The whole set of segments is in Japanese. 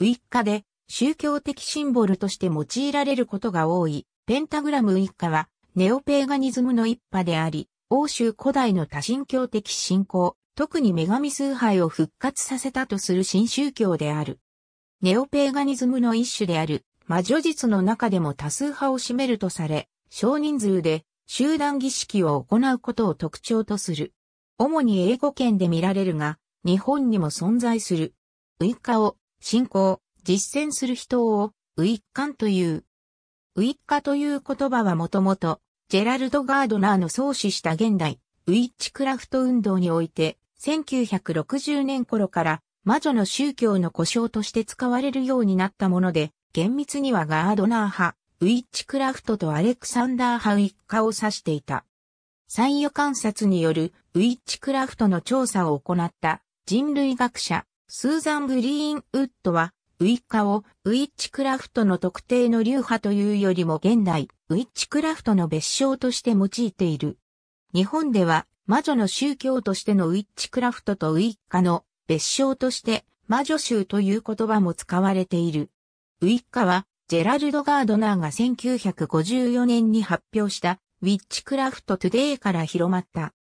ウィッカで宗教的シンボルとして用いられることが多い、ペンタグラムウィッカはネオペーガニズムの一派であり、欧州古代の多神教的信仰、特に女神崇拝を復活させたとする新宗教である。ネオペーガニズムの一種である、魔女術の中でも多数派を占めるとされ、少人数で集団儀式を行うことを特徴とする。主に英語圏で見られるが、日本にも存在する。ウイッカを信仰、実践する人を、ウィッカンという。ウィッカという言葉はもともと、ジェラルド・ガードナーの創始した現代、ウィッチクラフト運動において、1960年頃から魔女の宗教の故障として使われるようになったもので、厳密にはガードナー派、ウィッチクラフトとアレクサンダー派ウィッカを指していた。参与観察によるウィッチクラフトの調査を行った人類学者スーザン・グリーンウッドは、ウィッカをウィッチクラフトの特定の流派というよりも現代、ウィッチクラフトの別称として用いている。日本では、魔女の宗教としてのウィッチクラフトとウィッカの別称として、魔女宗という言葉も使われている。ウィッカは、ジェラルド・ガードナーが1954年に発表したウィッチクラフトトゥデイから広まった。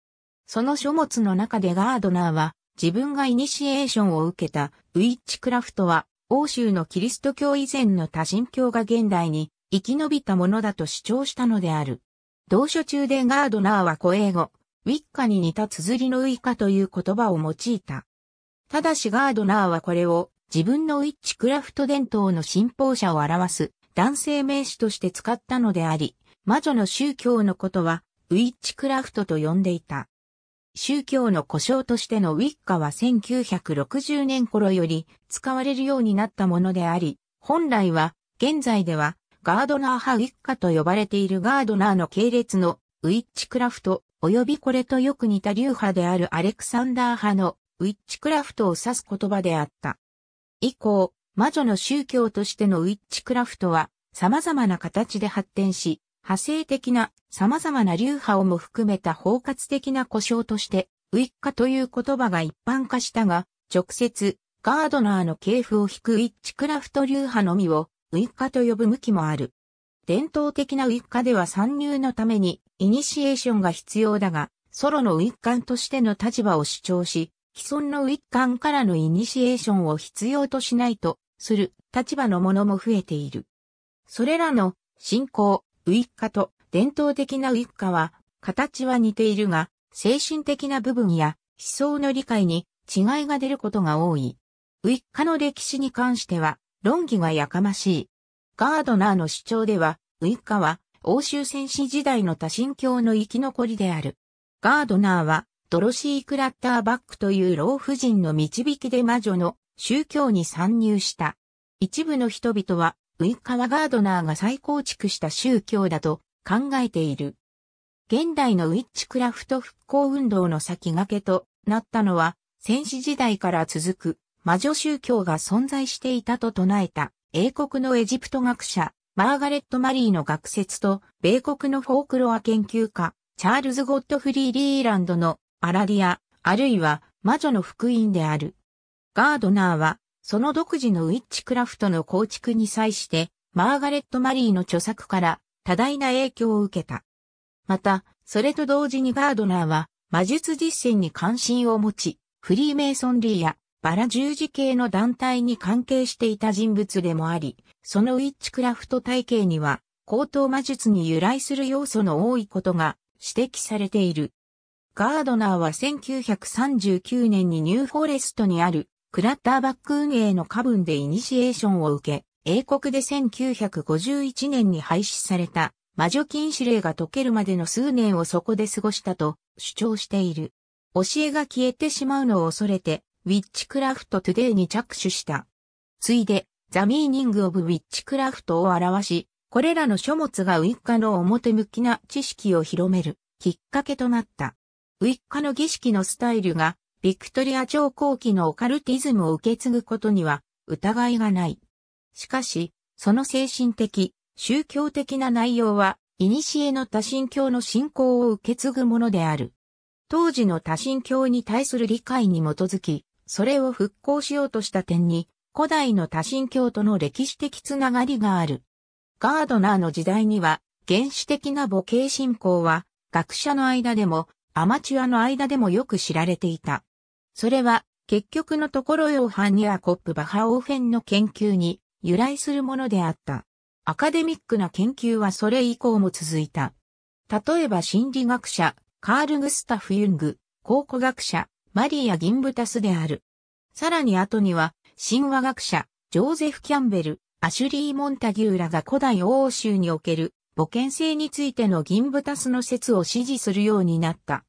その書物の中でガードナーは自分がイニシエーションを受けたウィッチクラフトは、欧州のキリスト教以前の多神教が現代に生き延びたものだと主張したのである。同書中でガードナーは古英語、ウィッカに似た綴りのウィカという言葉を用いた。ただしガードナーはこれを自分のウィッチクラフト伝統の信奉者を表す男性名詞として使ったのであり、魔女の宗教のことはウィッチクラフトと呼んでいた。宗教の故障としてのウィッカは1960年頃より使われるようになったものであり、本来は現在ではガードナー派ウィッカと呼ばれているガードナーの系列のウィッチクラフト及びこれとよく似た流派であるアレクサンダー派のウィッチクラフトを指す言葉であった。以降、魔女の宗教としてのウィッチクラフトは様々な形で発展し、派生的な様々な流派をも含めた包括的な故障として、ウィッカという言葉が一般化したが、直接、ガードナーの系譜を引くウィッチクラフト流派のみを、ウィッカと呼ぶ向きもある。伝統的なウィッカでは参入のために、イニシエーションが必要だが、ソロのウィッカンとしての立場を主張し、既存のウィッカンからのイニシエーションを必要としないとする立場のものも増えている。それらの信仰、ウィッカと伝統的なウィッカは、形は似ているが、精神的な部分や思想の理解に違いが出ることが多い。ウィッカの歴史に関しては、論議がやかましい。ガードナーの主張では、ウィッカは欧州戦士時代の多神教の生き残りである。ガードナーは、ドロシー・クラッターバックという老婦人の導きで魔女の宗教に参入した。一部の人々はウィッカワガードナーが再構築した宗教だと考えている。現代のウィッチクラフト復興運動の先駆けとなったのは、戦士時代から続く魔女宗教が存在していたと唱えた英国のエジプト学者、マーガレット・マリーの学説と、米国のフォークロア研究家、チャールズ・ゴッドフリー・リーランドのアラディア、あるいは魔女の福音である。ガードナーはその独自のウィッチクラフトの構築に際して、マーガレット・マリーの著作から多大な影響を受けた。また、それと同時にガードナーは魔術実践に関心を持ち、フリーメイソンリーやバラ十字系の団体に関係していた人物でもあり、そのウィッチクラフト体系には、高等魔術に由来する要素の多いことが指摘されている。ガードナーは1939年にニューフォレストにあるクラッターバック運営の過分でイニシエーションを受け、英国で1951年に廃止された魔女禁止令が解けるまでの数年をそこで過ごしたと主張している。教えが消えてしまうのを恐れて、ウィッチクラフトトゥデイに着手した。ついで、ザ・ミーニング・オブ・ウィッチクラフトを表し、これらの書物がウィッカの表向きな知識を広めるきっかけとなった。ウィッカの儀式のスタイルがビクトリア朝後期のオカルティズムを受け継ぐことには疑いがない。しかし、その精神的、宗教的な内容は、古の多神教の信仰を受け継ぐものである。当時の多神教に対する理解に基づき、それを復興しようとした点に、古代の多神教との歴史的つながりがある。ガードナーの時代には、原始的な母系信仰は、学者の間でもアマチュアの間でもよく知られていた。それは、結局のところヨハン・ヤーコップ・バハオーフェンの研究に由来するものであった。アカデミックな研究はそれ以降も続いた。例えば心理学者、カール・グスタフ・ユング、考古学者、マリア・ギンブタスである。さらに後には、神話学者、ジョーゼフ・キャンベル、アシュリー・モンタギューラが古代欧州における母権性についてのギンブタスの説を支持するようになった。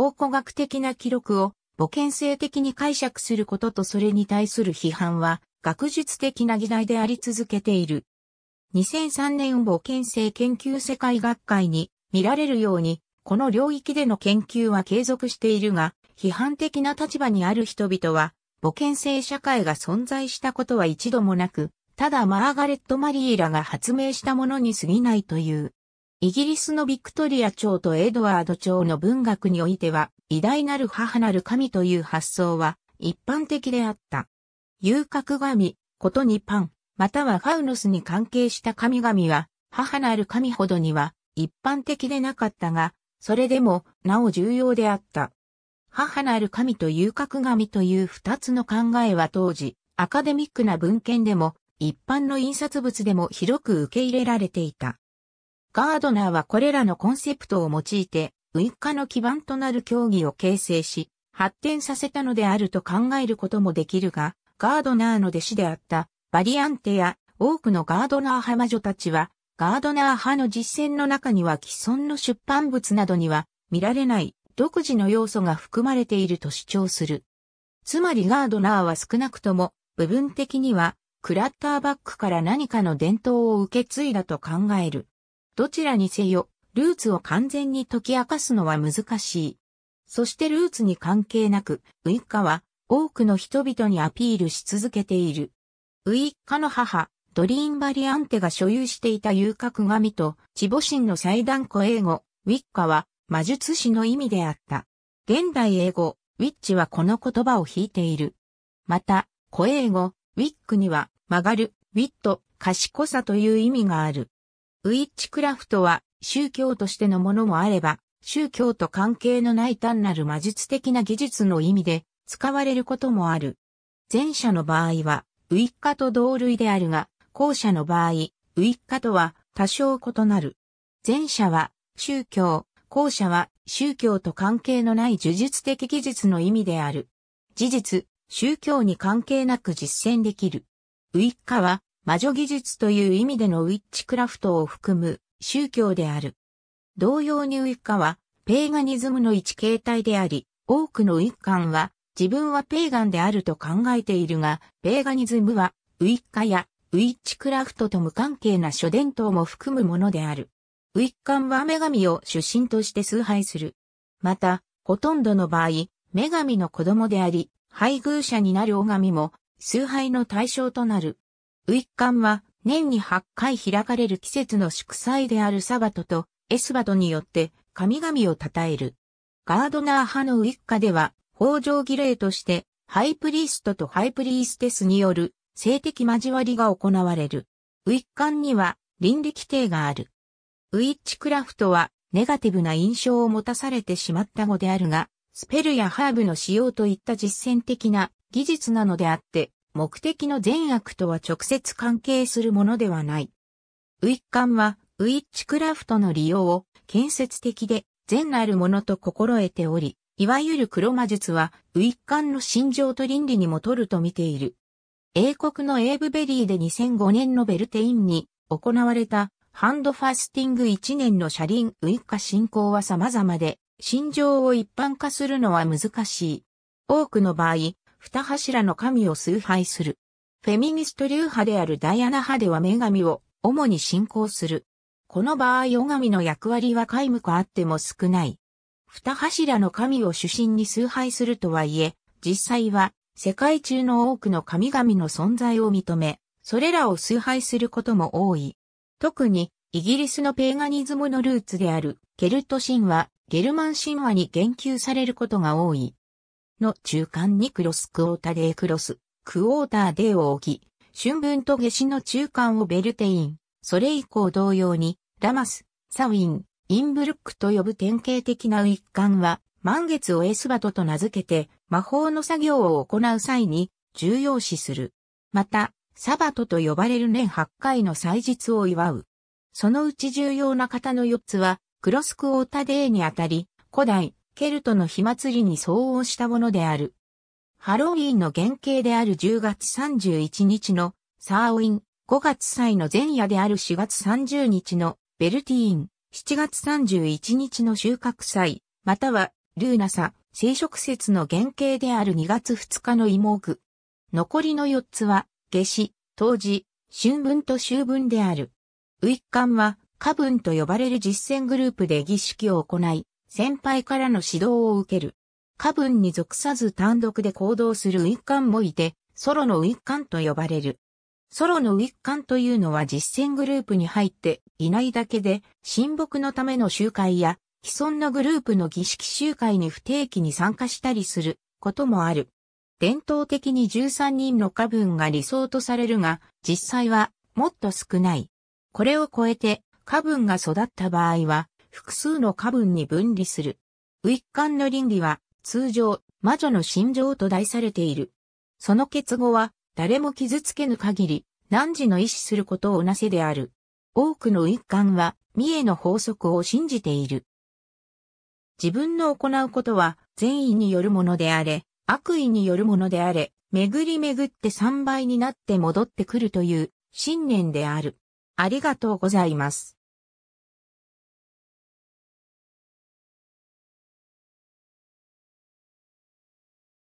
考古学的な記録を母権性的に解釈することとそれに対する批判は学術的な議題であり続けている。2003年母権性研究世界学会に見られるように、この領域での研究は継続しているが、批判的な立場にある人々は、母権性社会が存在したことは一度もなく、ただマーガレット・マリーらが発明したものに過ぎないという。イギリスのビクトリア朝とエドワード朝の文学においては、偉大なる母なる神という発想は一般的であった。遊郭神、ことにパン、またはファウノスに関係した神々は、母なる神ほどには一般的でなかったが、それでもなお重要であった。母なる神と遊郭神という二つの考えは当時、アカデミックな文献でも、一般の印刷物でも広く受け入れられていた。ガードナーはこれらのコンセプトを用いて、ウイッカの基盤となる競技を形成し、発展させたのであると考えることもできるが、ガードナーの弟子であったバリアンテや多くのガードナー派魔女たちは、ガードナー派の実践の中には既存の出版物などには見られない独自の要素が含まれていると主張する。つまりガードナーは少なくとも部分的にはクラッターバックから何かの伝統を受け継いだと考える。どちらにせよ、ルーツを完全に解き明かすのは難しい。そしてルーツに関係なく、ウイッカは多くの人々にアピールし続けている。ウイッカの母、ドリーンバリアンテが所有していた遊郭神と、チボ神の祭壇古英語、ウィッカは魔術師の意味であった。現代英語、ウィッチはこの言葉を引いている。また、古英語、ウィックには曲がる、ウィット、賢さという意味がある。ウィッチクラフトは宗教としてのものもあれば、宗教と関係のない単なる魔術的な技術の意味で使われることもある。前者の場合は、ウィッカと同類であるが、後者の場合、ウィッカとは多少異なる。前者は宗教、後者は宗教と関係のない呪術的技術の意味である。事実、宗教に関係なく実践できる。ウィッカは魔女技術という意味でのウィッチクラフトを含む宗教である。同様にウィッカは、ペーガニズムの一形態であり、多くのウィッカンは、自分はペーガンであると考えているが、ペーガニズムは、ウィッカやウィッチクラフトと無関係な諸伝統も含むものである。ウィッカンは女神を出身として崇拝する。また、ほとんどの場合、女神の子供であり、配偶者になる女神も、崇拝の対象となる。ウィッカンは年に8回開かれる季節の祝祭であるサバトとエスバトによって神々を称える。ガードナー派のウィッカでは、法上儀礼として、ハイプリーストとハイプリーステスによる性的交わりが行われる。ウィッカンには倫理規定がある。ウィッチクラフトはネガティブな印象を持たされてしまった語であるが、スペルやハーブの使用といった実践的な技術なのであって、目的の善悪とは直接関係するものではない。ウィッカンは、ウィッチクラフトの利用を建設的で善なるものと心得ており、いわゆる黒魔術は、ウィッカンの心情と倫理にもとると見ている。英国のエーブベリーで2005年のベルテインに行われたハンドファスティング1年の車輪ウィッカ進行は様々で、心情を一般化するのは難しい。多くの場合、二柱の神を崇拝する。フェミニスト流派であるダイアナ派では女神を主に信仰する。この場合女神の役割は皆無かあっても少ない。二柱の神を主神に崇拝するとはいえ、実際は世界中の多くの神々の存在を認め、それらを崇拝することも多い。特にイギリスのペーガニズムのルーツであるケルト神話、ゲルマン神話に言及されることが多い。の中間にクロスクォータデークロス、クォーターデーを置き、春分と夏至の中間をベルテイン、それ以降同様に、ラマス、サウィン、インブルックと呼ぶ典型的な一環は、満月をエスバトと名付けて、魔法の作業を行う際に、重要視する。また、サバトと呼ばれる年8回の祭日を祝う。そのうち重要な方の4つは、クロスクオータデーにあたり、古代、ケルトの火祭りに相応したものである。ハロウィーンの原型である10月31日のサーウィン、5月祭の前夜である4月30日のベルティーン、7月31日の収穫祭、またはルーナサ、生殖節の原型である2月2日のイモーグ。残りの4つは、夏至、冬至、春分と秋分である。ウイッカンは、花分と呼ばれる実践グループで儀式を行い、先輩からの指導を受ける。過分に属さず単独で行動するウィッカンもいて、ソロのウィッカンと呼ばれる。ソロのウィッカンというのは実践グループに入っていないだけで、親睦のための集会や、既存のグループの儀式集会に不定期に参加したりすることもある。伝統的に13人の過分が理想とされるが、実際はもっと少ない。これを超えて過分が育った場合は、複数の下分に分離する。ウィッカンの倫理は通常魔女の心情と題されている。その結合は誰も傷つけぬ限り何時の意思することをなせである。多くのウィッカンは三重の法則を信じている。自分の行うことは善意によるものであれ、悪意によるものであれ、巡り巡って3倍になって戻ってくるという信念である。ありがとうございます。